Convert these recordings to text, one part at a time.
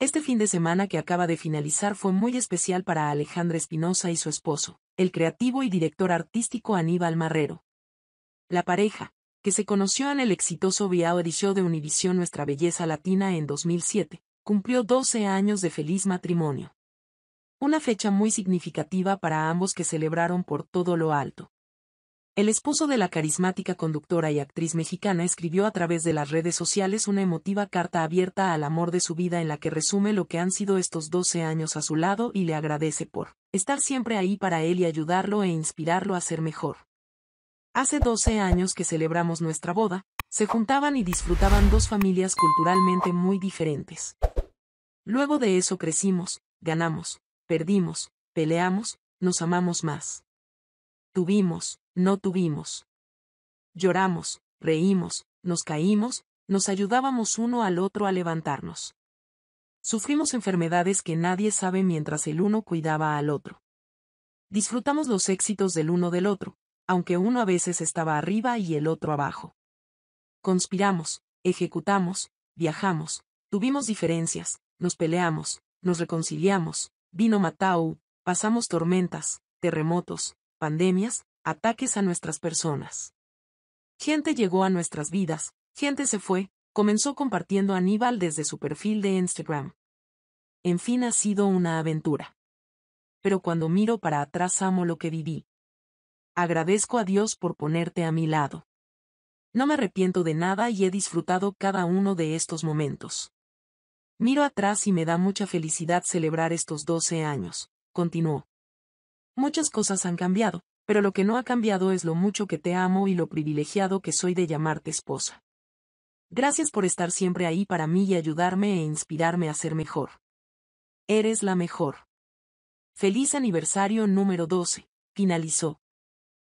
Este fin de semana que acaba de finalizar fue muy especial para Alejandra Espinosa y su esposo, el creativo y director artístico Aníbal Marrero. La pareja, que se conoció en el exitoso VIAO Edición de Univisión Nuestra Belleza Latina en 2007, cumplió 12 años de feliz matrimonio. Una fecha muy significativa para ambos que celebraron por todo lo alto. El esposo de la carismática conductora y actriz mexicana escribió a través de las redes sociales una emotiva carta abierta al amor de su vida en la que resume lo que han sido estos 12 años a su lado y le agradece por estar siempre ahí para él y ayudarlo e inspirarlo a ser mejor. Hace 12 años que celebramos nuestra boda, se juntaban y disfrutaban dos familias culturalmente muy diferentes. Luego de eso crecimos, ganamos, perdimos, peleamos, nos amamos más. Tuvimos, no tuvimos. Lloramos, reímos, nos caímos, nos ayudábamos uno al otro a levantarnos. Sufrimos enfermedades que nadie sabe mientras el uno cuidaba al otro. Disfrutamos los éxitos del uno del otro, aunque uno a veces estaba arriba y el otro abajo. Conspiramos, ejecutamos, viajamos, tuvimos diferencias, nos peleamos, nos reconciliamos, vino Matau, pasamos tormentas, terremotos, pandemias, ataques a nuestras personas. Gente llegó a nuestras vidas, gente se fue, comenzó compartiendo Aníbal desde su perfil de Instagram. En fin, ha sido una aventura. Pero cuando miro para atrás amo lo que viví. Agradezco a Dios por ponerte a mi lado. No me arrepiento de nada y he disfrutado cada uno de estos momentos. Miro atrás y me da mucha felicidad celebrar estos 12 años, continuó. Muchas cosas han cambiado, pero lo que no ha cambiado es lo mucho que te amo y lo privilegiado que soy de llamarte esposa. Gracias por estar siempre ahí para mí y ayudarme e inspirarme a ser mejor. Eres la mejor. Feliz aniversario número 12, finalizó.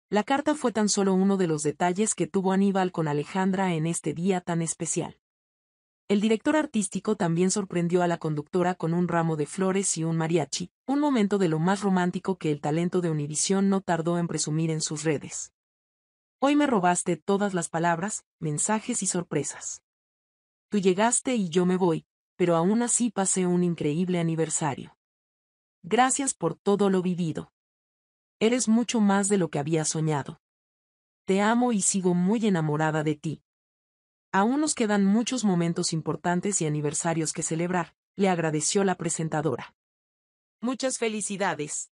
La carta fue tan solo uno de los detalles que tuvo Aníbal con Alejandra en este día tan especial. El director artístico también sorprendió a la conductora con un ramo de flores y un mariachi, un momento de lo más romántico que el talento de Univisión no tardó en presumir en sus redes. Hoy me robaste todas las palabras, mensajes y sorpresas. Tú llegaste y yo me voy, pero aún así pasé un increíble aniversario. Gracias por todo lo vivido. Eres mucho más de lo que había soñado. Te amo y sigo muy enamorada de ti. Aún nos quedan muchos momentos importantes y aniversarios que celebrar, le agradeció la presentadora. Muchas felicidades.